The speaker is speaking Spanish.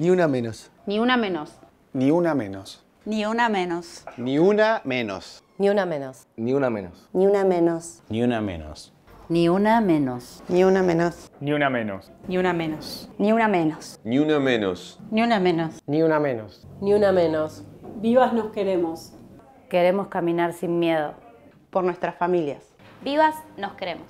Ni una menos. Ni una menos. Ni una menos. Ni una menos. Ni una menos. Ni una menos. Ni una menos. Ni una menos. Ni una menos. Ni una menos. Ni una menos. Ni una menos. Ni una menos. Ni una menos. Ni una menos. Ni una menos. Ni una menos. Ni una menos. Vivas nos queremos. Queremos caminar sin miedo. Por nuestras familias. Vivas nos queremos.